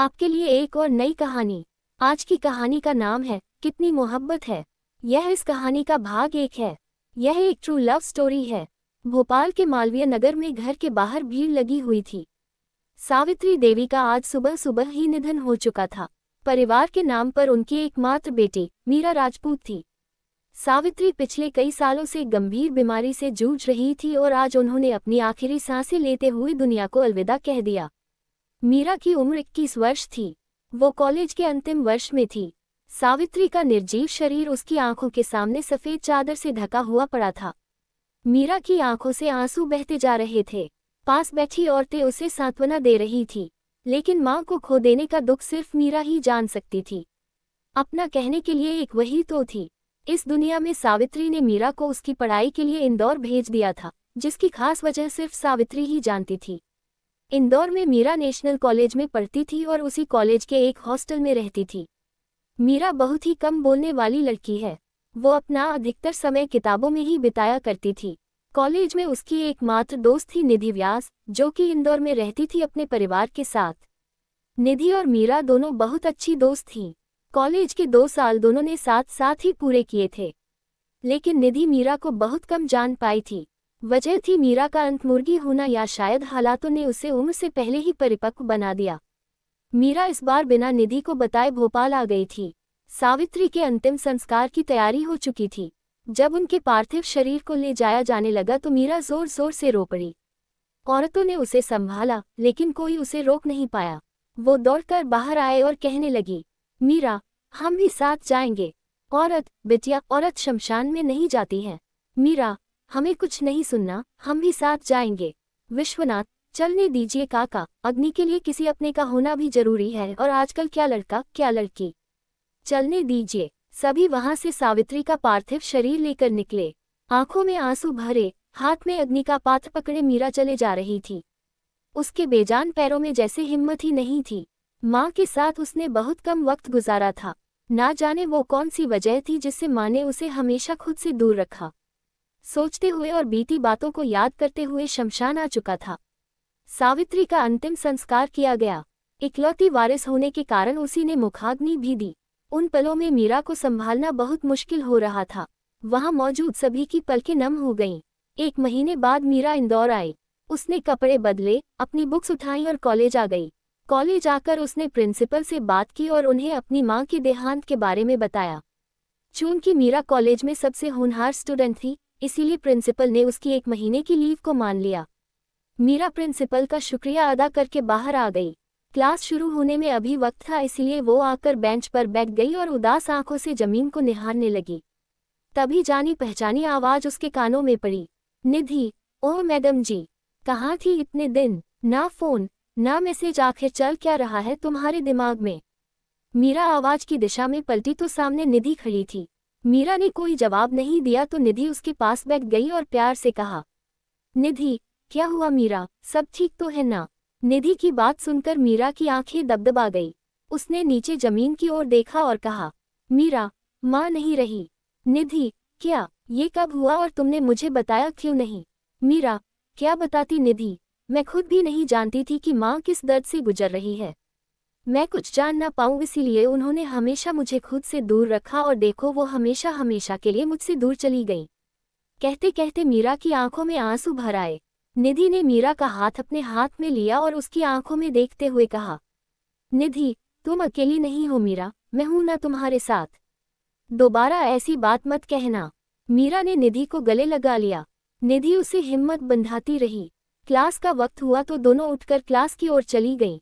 आपके लिए एक और नई कहानी आज की कहानी का नाम है कितनी मोहब्बत है यह इस कहानी का भाग एक है यह एक ट्रू लव स्टोरी है भोपाल के मालवीय नगर में घर के बाहर भीड़ लगी हुई थी सावित्री देवी का आज सुबह सुबह ही निधन हो चुका था परिवार के नाम पर उनकी एकमात्र बेटी मीरा राजपूत थी सावित्री पिछले कई सालों से गंभीर बीमारी से जूझ रही थी और आज उन्होंने अपनी आखिरी सांसें लेते हुए दुनिया को अलविदा कह दिया मीरा की उम्र इक्कीस वर्ष थी वो कॉलेज के अंतिम वर्ष में थी सावित्री का निर्जीव शरीर उसकी आंखों के सामने सफेद चादर से ढका हुआ पड़ा था मीरा की आंखों से आंसू बहते जा रहे थे पास बैठी औरतें उसे सांत्वना दे रही थी लेकिन माँ को खो देने का दुख सिर्फ मीरा ही जान सकती थी अपना कहने के लिए एक वही तो थी इस दुनिया में सावित्री ने मीरा को उसकी पढ़ाई के लिए इंदौर भेज दिया था जिसकी खास वजह सिर्फ सावित्री ही जानती थी इंदौर में मीरा नेशनल कॉलेज में पढ़ती थी और उसी कॉलेज के एक हॉस्टल में रहती थी मीरा बहुत ही कम बोलने वाली लड़की है वो अपना अधिकतर समय किताबों में ही बिताया करती थी कॉलेज में उसकी एकमात्र दोस्त थी निधि व्यास जो कि इंदौर में रहती थी अपने परिवार के साथ निधि और मीरा दोनों बहुत अच्छी दोस्त थीं कॉलेज के दो साल दोनों ने साथ साथ ही पूरे किए थे लेकिन निधि मीरा को बहुत कम जान पाई थी वजह थी मीरा का अंतमुर्गी होना या शायद हालातों ने उसे उम्र से पहले ही परिपक्व बना दिया मीरा इस बार बिना निधि को बताए भोपाल आ गई थी सावित्री के अंतिम संस्कार की तैयारी हो चुकी थी जब उनके पार्थिव शरीर को ले जाया जाने लगा तो मीरा जोर जोर से रो पड़ी औरतों ने उसे संभाला लेकिन कोई उसे रोक नहीं पाया वो दौड़कर बाहर आए और कहने लगी मीरा हम भी साथ जाएंगे औरत बिटिया औरत शमशान में नहीं जाती हैं मीरा हमें कुछ नहीं सुनना हम भी साथ जाएंगे विश्वनाथ चलने दीजिए काका अग्नि के लिए किसी अपने का होना भी जरूरी है और आजकल क्या लड़का क्या लड़की चलने दीजिए सभी वहां से सावित्री का पार्थिव शरीर लेकर निकले आंखों में आंसू भरे हाथ में अग्नि का पाथ पकड़े मीरा चले जा रही थी उसके बेजान पैरों में जैसे हिम्मत ही नहीं थी माँ के साथ उसने बहुत कम वक्त गुजारा था ना जाने वो कौन सी वजह थी जिससे माँ ने उसे हमेशा खुद से दूर रखा सोचते हुए और बीती बातों को याद करते हुए शमशान आ चुका था सावित्री का अंतिम संस्कार किया गया इकलौती वारिस होने के कारण उसी ने मुखाग्नि भी दी उन पलों में मीरा को संभालना बहुत मुश्किल हो रहा था वहां मौजूद सभी की पलकें नम हो गईं एक महीने बाद मीरा इंदौर आई उसने कपड़े बदले अपनी बुक्स उठाई और कॉलेज आ गई कॉलेज आकर उसने प्रिंसिपल से बात की और उन्हें अपनी माँ के देहांत के बारे में बताया चूंकि मीरा कॉलेज में सबसे होनहार स्टूडेंट थी इसीलिए प्रिंसिपल ने उसकी एक महीने की लीव को मान लिया मीरा प्रिंसिपल का शुक्रिया अदा करके बाहर आ गई क्लास शुरू होने में अभी वक्त था इसलिए वो आकर बेंच पर बैठ गई और उदास आंखों से जमीन को निहारने लगी तभी जानी पहचानी आवाज उसके कानों में पड़ी निधि ओह मैडम जी कहाँ थी इतने दिन ना फोन ना मैसेज आखिर चल क्या रहा है तुम्हारे दिमाग में मीरा आवाज की दिशा में पलटी तो सामने निधि खड़ी थी मीरा ने कोई जवाब नहीं दिया तो निधि उसके पास बैठ गई और प्यार से कहा निधि क्या हुआ मीरा सब ठीक तो है ना निधि की बात सुनकर मीरा की आंखें दबदबा गई उसने नीचे जमीन की ओर देखा और कहा मीरा माँ नहीं रही निधि क्या ये कब हुआ और तुमने मुझे बताया क्यों नहीं मीरा क्या बताती निधि मैं खुद भी नहीं जानती थी कि माँ किस दर्द से गुजर रही है मैं कुछ जान ना पाऊँ इसीलिए उन्होंने हमेशा मुझे खुद से दूर रखा और देखो वो हमेशा हमेशा के लिए मुझसे दूर चली गई कहते कहते मीरा की आंखों में आंसू भर आए निधि ने मीरा का हाथ अपने हाथ में लिया और उसकी आंखों में देखते हुए कहा निधि तुम अकेली नहीं हो मीरा मैं हूं ना तुम्हारे साथ दोबारा ऐसी बात मत कहना मीरा ने निधि को गले लगा लिया निधि उसे हिम्मत बंधाती रही क्लास का वक्त हुआ तो दोनों उठकर क्लास की ओर चली गईं।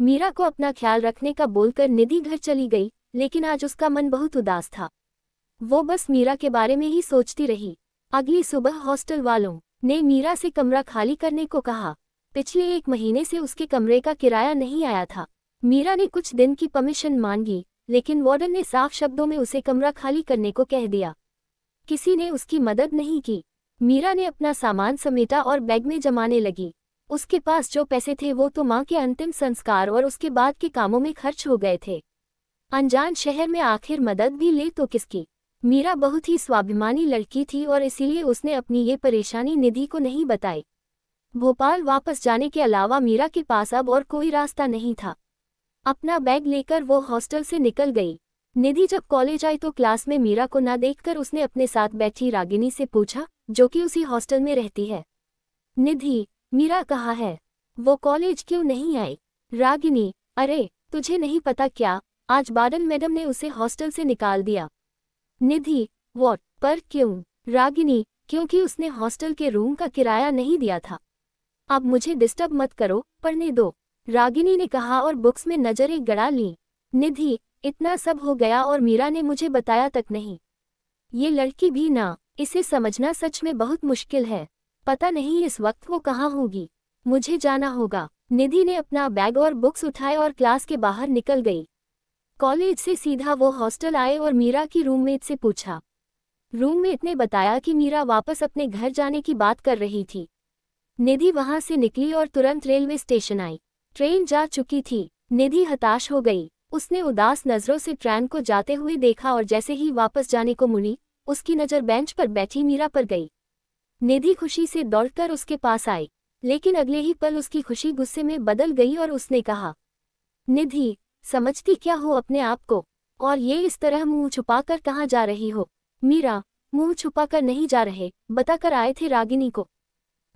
मीरा को अपना ख्याल रखने का बोलकर निधि घर चली गई लेकिन आज उसका मन बहुत उदास था वो बस मीरा के बारे में ही सोचती रही अगली सुबह हॉस्टल वालों ने मीरा से कमरा खाली करने को कहा पिछले एक महीने से उसके कमरे का किराया नहीं आया था मीरा ने कुछ दिन की परमिशन मांगी लेकिन वार्डन ने साफ शब्दों में उसे कमरा खाली करने को कह दिया किसी ने उसकी मदद नहीं की मीरा ने अपना सामान समेटा और बैग में जमाने लगी उसके पास जो पैसे थे वो तो माँ के अंतिम संस्कार और उसके बाद के कामों में खर्च हो गए थे अनजान शहर में आखिर मदद भी ले तो किसकी मीरा बहुत ही स्वाभिमानी लड़की थी और इसीलिए उसने अपनी ये परेशानी निधि को नहीं बताई भोपाल वापस जाने के अलावा मीरा के पास अब और कोई रास्ता नहीं था अपना बैग लेकर वो हॉस्टल से निकल गई निधि जब कॉलेज आई तो क्लास में मीरा को ना देखकर उसने अपने साथ बैठी रागिनी से पूछा जो कि उसी हॉस्टल में रहती है निधि मीरा कहा है वो कॉलेज क्यों नहीं आई रागिनी अरे तुझे नहीं पता क्या आज बादल मैडम ने उसे हॉस्टल से निकाल दिया निधि वॉट पर क्यों रागिनी क्योंकि उसने हॉस्टल के रूम का किराया नहीं दिया था अब मुझे डिस्टर्ब मत करो पढ़ने दो रागिनी ने कहा और बुक्स में नजरें गड़ा लीं निधि इतना सब हो गया और मीरा ने मुझे बताया तक नहीं ये लड़की भी ना इसे समझना सच में बहुत मुश्किल है पता नहीं इस वक्त वो कहाँ होगी मुझे जाना होगा निधि ने अपना बैग और बुक्स उठाए और क्लास के बाहर निकल गई कॉलेज से सीधा वो हॉस्टल आए और मीरा की रूममेट से पूछा रूममेट ने बताया कि मीरा वापस अपने घर जाने की बात कर रही थी निधि वहां से निकली और तुरंत रेलवे स्टेशन आई ट्रेन जा चुकी थी निधि हताश हो गई उसने उदास नज़रों से ट्रेन को जाते हुए देखा और जैसे ही वापस जाने को मुड़ी उसकी नज़र बेंच पर बैठी मीरा पर गई निधि खुशी से दौड़कर उसके पास आई लेकिन अगले ही पल उसकी खुशी गुस्से में बदल गई और उसने कहा निधि समझती क्या हो अपने आप को और ये इस तरह मुंह छुपाकर कहाँ जा रही हो मीरा मुंह छुपाकर नहीं जा रहे बताकर आए थे रागिनी को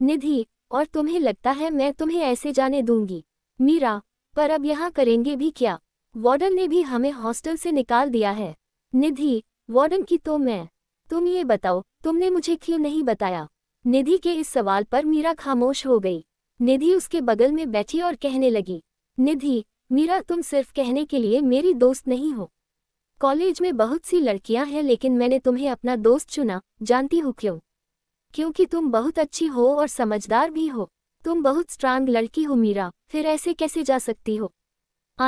निधि और तुम्हें लगता है मैं तुम्हें ऐसे जाने दूंगी मीरा पर अब यहाँ करेंगे भी क्या वार्डन ने भी हमें हॉस्टल से निकाल दिया है निधि वार्डन की तो मैं तुम ये बताओ तुमने मुझे क्यों नहीं बताया निधि के इस सवाल पर मीरा खामोश हो गई निधि उसके बगल में बैठी और कहने लगी निधि मीरा तुम सिर्फ कहने के लिए मेरी दोस्त नहीं हो कॉलेज में बहुत सी लड़कियां हैं लेकिन मैंने तुम्हें अपना दोस्त चुना जानती हूँ क्यों क्योंकि तुम बहुत अच्छी हो और समझदार भी हो तुम बहुत स्ट्रांग लड़की हो मीरा फिर ऐसे कैसे जा सकती हो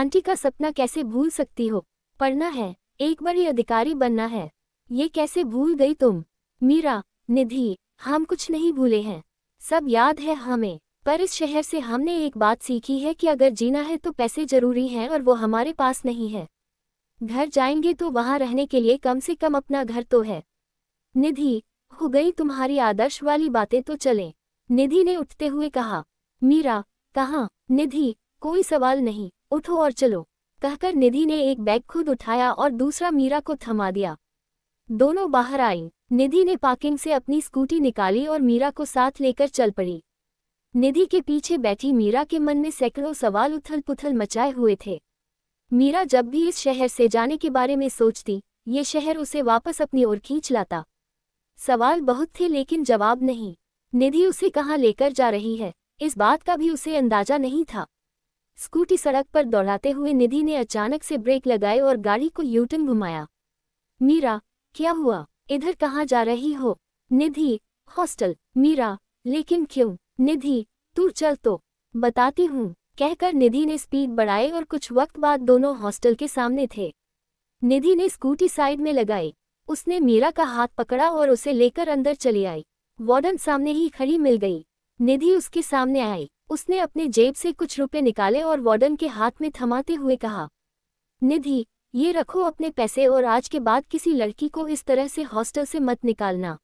आंटी का सपना कैसे भूल सकती हो पढ़ना है एक बड़ी अधिकारी बनना है ये कैसे भूल गई तुम मीरा निधि हम कुछ नहीं भूले हैं सब याद है हमें पर इस शहर से हमने एक बात सीखी है कि अगर जीना है तो पैसे जरूरी हैं और वो हमारे पास नहीं है घर जाएंगे तो वहाँ रहने के लिए कम से कम अपना घर तो है निधि हो गई तुम्हारी आदर्श वाली बातें तो चले निधि ने उठते हुए कहा मीरा कहाँ निधि कोई सवाल नहीं उठो और चलो कहकर निधि ने एक बैग खुद उठाया और दूसरा मीरा को थमा दिया दोनों बाहर आईं निधि ने पार्किंग से अपनी स्कूटी निकाली और मीरा को साथ लेकर चल पड़ी निधि के पीछे बैठी मीरा के मन में सैकड़ों सवाल उथल पुथल मचाए हुए थे मीरा जब भी इस शहर से जाने के बारे में सोचती ये शहर उसे वापस अपनी ओर खींच लाता सवाल बहुत थे लेकिन जवाब नहीं निधि उसे कहाँ लेकर जा रही है इस बात का भी उसे अंदाजा नहीं था स्कूटी सड़क पर दौड़ाते हुए निधि ने अचानक से ब्रेक लगाए और गाड़ी को यूटन घुमाया मीरा क्या हुआ इधर कहाँ जा रही हो निधि हॉस्टल मीरा लेकिन क्यों निधि तू चल तो बताती हूँ कहकर निधि ने स्पीड बढ़ाई और कुछ वक्त बाद दोनों हॉस्टल के सामने थे निधि ने स्कूटी साइड में लगाई उसने मीरा का हाथ पकड़ा और उसे लेकर अंदर चली आई वार्डन सामने ही खड़ी मिल गई निधि उसके सामने आई उसने अपने जेब से कुछ रुपए निकाले और वार्डन के हाथ में थमाते हुए कहा निधि ये रखो अपने पैसे और आज के बाद किसी लड़की को इस तरह से हॉस्टल से मत निकालना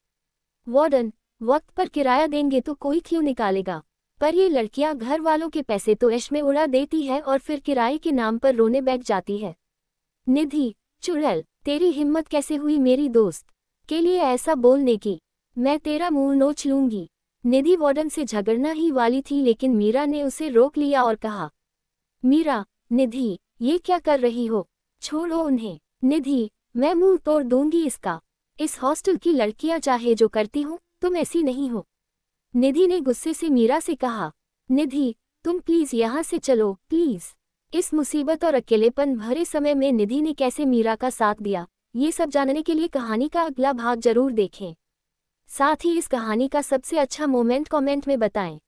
वार्डन वक्त पर किराया देंगे तो कोई क्यों निकालेगा पर ये लड़कियां घर वालों के पैसे तो ऐश में उड़ा देती है और फिर किराए के नाम पर रोने बैठ जाती है निधि चुड़ैल तेरी हिम्मत कैसे हुई मेरी दोस्त के लिए ऐसा बोलने की मैं तेरा मुंह नोच लूंगी निधि वार्डन से झगड़ना ही वाली थी लेकिन मीरा ने उसे रोक लिया और कहा मीरा निधि ये क्या कर रही हो छोड़ो उन्हें निधि मैं मुंह तोड़ दूंगी इसका इस हॉस्टल की लड़कियां चाहे जो करती हूँ तुम ऐसी नहीं हो निधि ने गुस्से से मीरा से कहा निधि तुम प्लीज यहाँ से चलो प्लीज इस मुसीबत और अकेलेपन भरे समय में निधि ने कैसे मीरा का साथ दिया ये सब जानने के लिए कहानी का अगला भाग जरूर देखें साथ ही इस कहानी का सबसे अच्छा मोमेंट कमेंट में बताएं